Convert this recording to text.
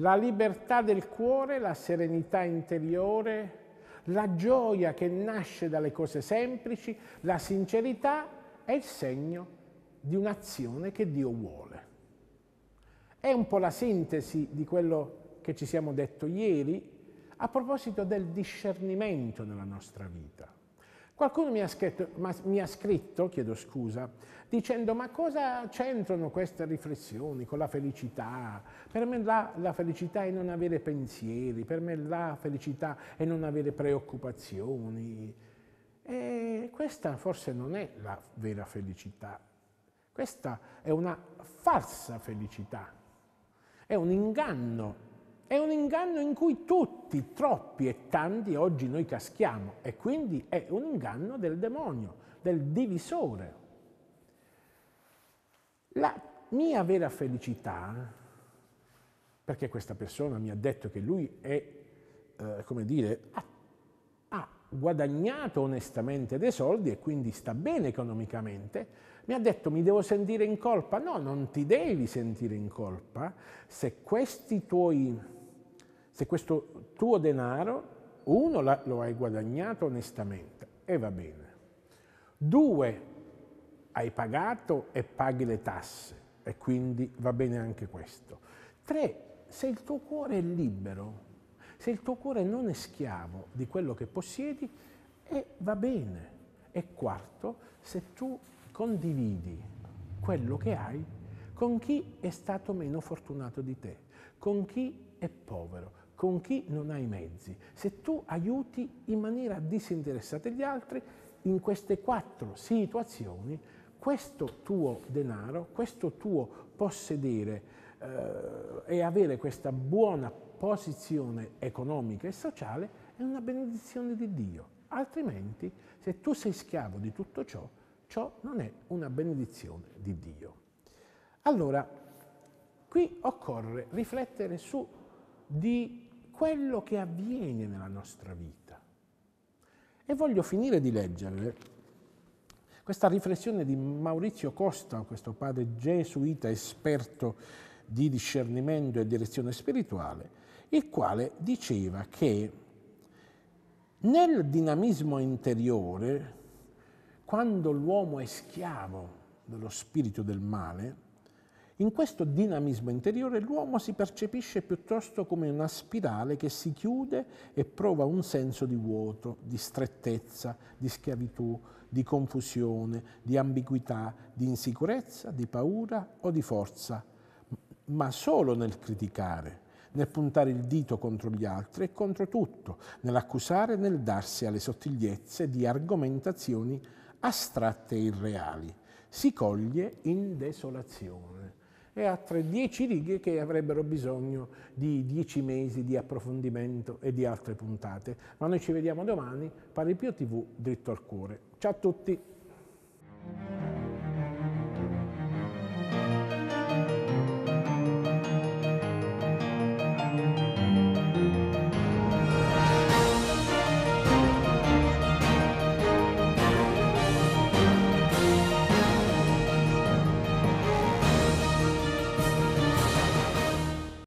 la libertà del cuore, la serenità interiore, la gioia che nasce dalle cose semplici, la sincerità è il segno di un'azione che Dio vuole. È un po' la sintesi di quello che ci siamo detto ieri a proposito del discernimento nella nostra vita. Qualcuno mi ha scritto, ma, mi ha scritto chiedo scusa, dicendo ma cosa c'entrano queste riflessioni con la felicità? Per me la, la, felicità è non avere pensieri, per me la felicità è non avere preoccupazioni. E questa forse non è la vera felicità, questa è una falsa felicità, è un inganno è un inganno in cui tutti, troppi e tanti oggi noi caschiamo e quindi è un inganno del demonio, del divisore. La mia vera felicità, perché questa persona mi ha detto che lui è, eh, come dire, ha, ha guadagnato onestamente dei soldi e quindi sta bene economicamente, mi ha detto mi devo sentire in colpa. No, non ti devi sentire in colpa se questi tuoi se questo tuo denaro, uno, lo hai guadagnato onestamente e va bene. Due, hai pagato e paghi le tasse e quindi va bene anche questo. Tre, se il tuo cuore è libero, se il tuo cuore non è schiavo di quello che possiedi, e va bene. E quarto, se tu condividi quello che hai con chi è stato meno fortunato di te, con chi è povero, con chi non ha i mezzi. Se tu aiuti in maniera disinteressata gli altri, in queste quattro situazioni, questo tuo denaro, questo tuo possedere eh, e avere questa buona posizione economica e sociale è una benedizione di Dio. Altrimenti, se tu sei schiavo di tutto ciò, ciò non è una benedizione di Dio. Allora, qui occorre riflettere su di quello che avviene nella nostra vita. E voglio finire di leggere questa riflessione di Maurizio Costa, questo padre gesuita esperto di discernimento e direzione spirituale, il quale diceva che nel dinamismo interiore, quando l'uomo è schiavo dello spirito del male, in questo dinamismo interiore l'uomo si percepisce piuttosto come una spirale che si chiude e prova un senso di vuoto, di strettezza, di schiavitù, di confusione, di ambiguità, di insicurezza, di paura o di forza, ma solo nel criticare, nel puntare il dito contro gli altri e contro tutto, nell'accusare e nel darsi alle sottigliezze di argomentazioni astratte e irreali. Si coglie in desolazione e altre 10 righe che avrebbero bisogno di 10 mesi di approfondimento e di altre puntate. Ma noi ci vediamo domani, Pari Pio TV, dritto al cuore. Ciao a tutti!